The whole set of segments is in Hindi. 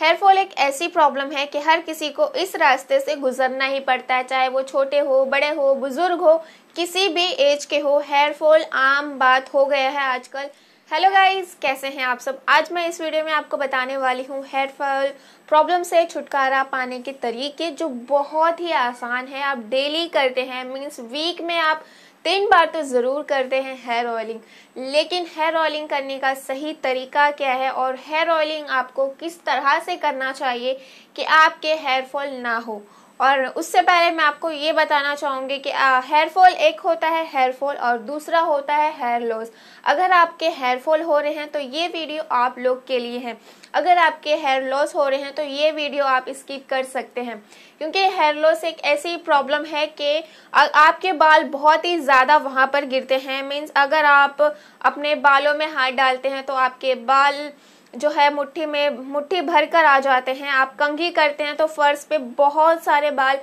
हेयर फॉल एक ऐसी प्रॉब्लम है कि हर किसी को इस रास्ते से गुजरना ही पड़ता है चाहे वो छोटे हो बड़े हो बुजुर्ग हो किसी भी एज के हो हेयर फॉल आम बात हो गया है आजकल हेलो गाइस कैसे हैं आप सब आज मैं इस वीडियो में आपको बताने वाली हूँ हेयर फॉल प्रॉब्लम से छुटकारा पाने के तरीके जो बहुत ही आसान है आप डेली करते हैं मीन्स वीक में आप तीन बार तो ज़रूर करते हैं हेयर ऑयलिंग लेकिन हेयर ऑयलिंग करने का सही तरीका क्या है और हेयर ऑयलिंग आपको किस तरह से करना चाहिए कि आपके हेयर फॉल ना हो और उससे पहले मैं आपको ये बताना चाहूँगी कि हेयर फॉल एक होता है हेयर फॉल और दूसरा होता है हेयर लॉस अगर आपके हेयर फॉल हो रहे हैं तो ये वीडियो आप लोग के लिए है अगर आपके हेयर लॉस हो रहे हैं तो ये वीडियो आप स्किप कर सकते हैं क्योंकि हेयर लॉस एक ऐसी प्रॉब्लम है कि आपके बाल बहुत ही ज़्यादा वहाँ पर गिरते हैं मीन्स अगर आप अपने बालों में हाथ डालते हैं तो आपके बाल जो है मुट्ठी में मुट्ठी भर कर आ जाते हैं आप कंघी करते हैं तो फर्श पे बहुत सारे बाल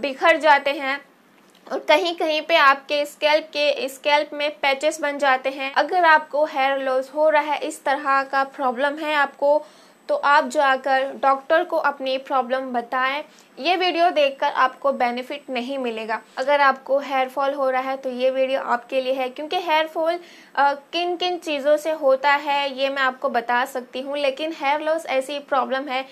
बिखर जाते हैं और कहीं कहीं पे आपके स्कैल्प के स्कैल्प में पैचेस बन जाते हैं अगर आपको हेयर लॉस हो रहा है इस तरह का प्रॉब्लम है आपको तो आप जाकर डॉक्टर को अपनी प्रॉब्लम बताएं ये वीडियो देखकर आपको बेनिफिट नहीं मिलेगा अगर आपको हेयर फॉल हो रहा है तो ये वीडियो आपके लिए है क्योंकि हेयर फॉल किन किन चीज़ों से होता है ये मैं आपको बता सकती हूँ लेकिन हेयर लॉस ऐसी प्रॉब्लम है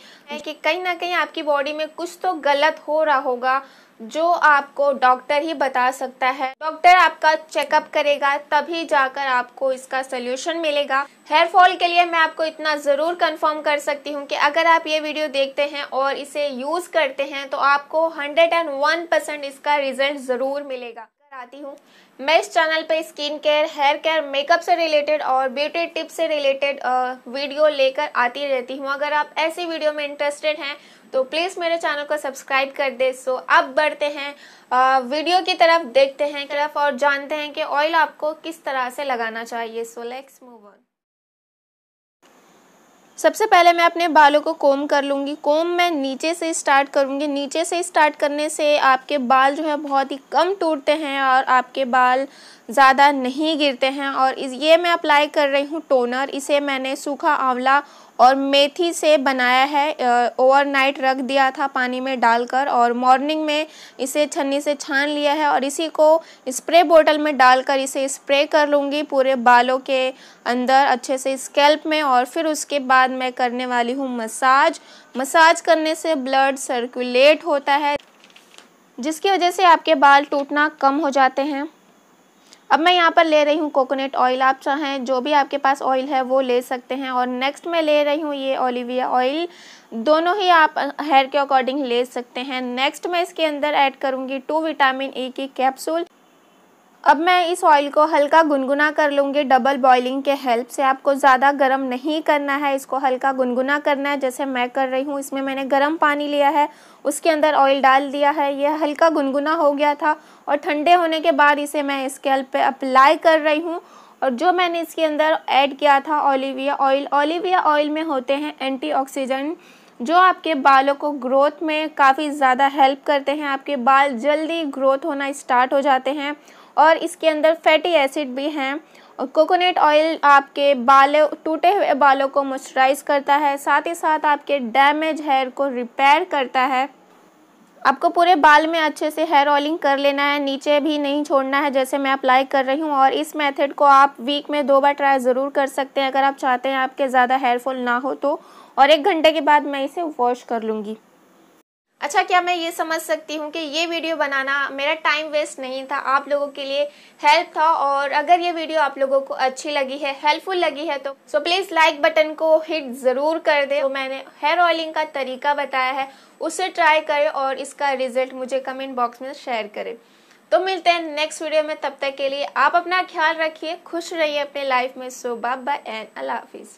कि कहीं ना कहीं आपकी बॉडी में कुछ तो गलत हो रहा होगा जो आपको डॉक्टर ही बता सकता है डॉक्टर आपका चेकअप करेगा तभी जाकर आपको इसका सोल्यूशन मिलेगा हेयर फॉल के लिए मैं आपको इतना ज़रूर कंफर्म कर सकती हूँ कि अगर आप ये वीडियो देखते हैं और इसे यूज़ करते हैं तो आपको 101 परसेंट इसका रिजल्ट ज़रूर मिलेगा आती हूँ मैं इस चैनल पे skin care hair care makeup से रिलेटेड और ब्यूटी टिप्स से रिलेटेड वीडियो लेकर आती रहती हूँ अगर आप ऐसी वीडियो में इंटरेस्टेड हैं तो प्लीज़ मेरे चैनल को सब्सक्राइब कर दे सो अब बढ़ते हैं आ, वीडियो की तरफ देखते हैं तरफ और जानते हैं कि ऑयल आपको किस तरह से लगाना चाहिए सो लेट्स मूव ऑन सबसे पहले मैं अपने बालों को कोम कर लूँगी कोम मैं नीचे से स्टार्ट करूँगी नीचे से स्टार्ट करने से आपके बाल जो है बहुत ही कम टूटते हैं और आपके बाल ज़्यादा नहीं गिरते हैं और इस ये मैं अप्लाई कर रही हूँ टोनर इसे मैंने सूखा आंवला और मेथी से बनाया है ओवरनाइट रख दिया था पानी में डालकर और मॉर्निंग में इसे छन्नी से छान लिया है और इसी को स्प्रे बोतल में डालकर इसे स्प्रे कर लूँगी पूरे बालों के अंदर अच्छे से स्कैल्प में और फिर उसके बाद मैं करने वाली हूँ मसाज मसाज करने से ब्लड सर्कुलेट होता है जिसकी वजह से आपके बाल टूटना कम हो जाते हैं अब मैं यहाँ पर ले रही हूँ कोकोनट ऑयल आप चाहें जो भी आपके पास ऑयल है वो ले सकते हैं और नेक्स्ट मैं ले रही हूँ ये ओलिविया ऑयल दोनों ही आप हेयर के अकॉर्डिंग ले सकते हैं नेक्स्ट मैं इसके अंदर ऐड करूँगी टू विटामिन ई की कैप्सूल अब मैं इस ऑयल को हल्का गुनगुना कर लूँगी डबल बॉइलिंग के हेल्प से आपको ज़्यादा गर्म नहीं करना है इसको हल्का गुनगुना करना है जैसे मैं कर रही हूँ इसमें मैंने गर्म पानी लिया है उसके अंदर ऑयल डाल दिया है यह हल्का गुनगुना हो गया था और ठंडे होने के बाद इसे मैं स्केल पर अप्लाई कर रही हूँ और जो मैंने इसके अंदर ऐड किया था ओलिविया ऑयल ओलिविया ऑयल में होते हैं एंटी जो आपके बालों को ग्रोथ में काफ़ी ज़्यादा हेल्प करते हैं आपके बाल जल्दी ग्रोथ होना स्टार्ट हो जाते हैं और इसके अंदर फैटी एसिड भी हैं और कोकोनट ऑयल आपके बालों टूटे हुए बालों को मॉइस्चराइज करता है साथ ही साथ आपके डैमेज हेयर को रिपेयर करता है आपको पूरे बाल में अच्छे से हेयर ऑयलिंग कर लेना है नीचे भी नहीं छोड़ना है जैसे मैं अप्लाई कर रही हूँ और इस मेथड को आप वीक में दो बार ट्राई ज़रूर कर सकते हैं अगर आप चाहते हैं आपके ज़्यादा हेयरफॉल ना हो तो और एक घंटे के बाद मैं इसे वॉश कर लूँगी अच्छा क्या मैं ये समझ सकती हूँ कि ये वीडियो बनाना मेरा टाइम वेस्ट नहीं था आप लोगों के लिए हेल्प था और अगर ये वीडियो आप लोगों को अच्छी लगी है हेल्पफुल लगी है तो सो प्लीज़ लाइक बटन को हिट ज़रूर कर दे तो मैंने हेयर ऑयलिंग का तरीका बताया है उसे ट्राई करें और इसका रिजल्ट मुझे कमेंट बॉक्स में शेयर करें तो मिलते हैं नेक्स्ट वीडियो में तब तक के लिए आप अपना ख्याल रखिए खुश रहिए अपने लाइफ में सो बाय एंड अल्लाह हाफिज़